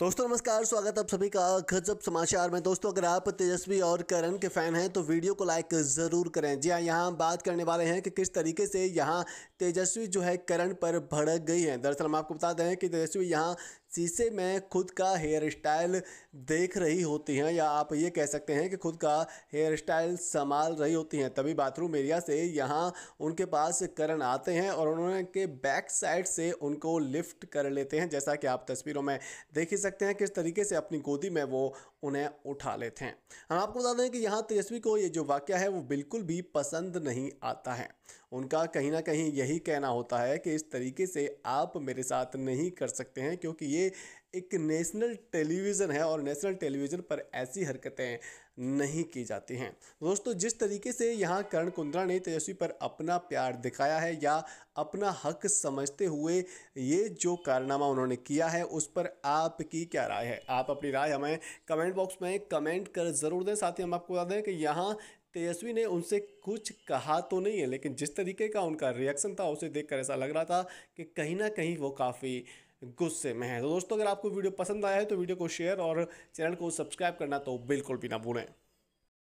दोस्तों नमस्कार स्वागत है आप सभी का गजब समाचार में दोस्तों अगर आप तेजस्वी और करण के फैन हैं तो वीडियो को लाइक ज़रूर करें जी हाँ यहाँ बात करने वाले हैं कि किस तरीके से यहाँ तेजस्वी जो है करण पर भड़क गई है दरअसल हम आपको बता दें कि तेजस्वी यहाँ शीशे में खुद का हेयर स्टाइल देख रही होती हैं या आप ये कह सकते हैं कि खुद का हेयर स्टाइल संभाल रही होती हैं तभी बाथरूम एरिया से यहाँ उनके पास करण आते हैं और उन्होंने के बैक साइड से उनको लिफ्ट कर लेते हैं जैसा कि आप तस्वीरों में देख ही सकते हैं किस तरीके से अपनी गोदी में वो उन्हें उठा लेते हैं हम आपको बता दें कि यहाँ तेजस्वी को ये जो वाक्य है वो बिल्कुल भी पसंद नहीं आता है उनका कहीं ना कहीं यही कहना होता है कि इस तरीके से आप मेरे साथ नहीं कर सकते हैं क्योंकि ये एक नेशनल टेलीविज़न है और नेशनल टेलीविज़न पर ऐसी हरकतें नहीं की जाती हैं दोस्तों जिस तरीके से यहाँ करण कुंद्रा ने तेजस्वी पर अपना प्यार दिखाया है या अपना हक समझते हुए ये जो कारनामा उन्होंने किया है उस पर आपकी क्या राय है आप अपनी राय हमें कमेंट बॉक्स में कमेंट कर ज़रूर दें साथ ही हम आपको बता दें कि यहाँ तेजस्वी ने उनसे कुछ कहा तो नहीं है लेकिन जिस तरीके का उनका रिएक्शन था उसे देखकर ऐसा लग रहा था कि कहीं ना कहीं वो काफ़ी गुस्से में है तो दोस्तों अगर आपको वीडियो पसंद आया है तो वीडियो को शेयर और चैनल को सब्सक्राइब करना तो बिल्कुल भी ना भूलें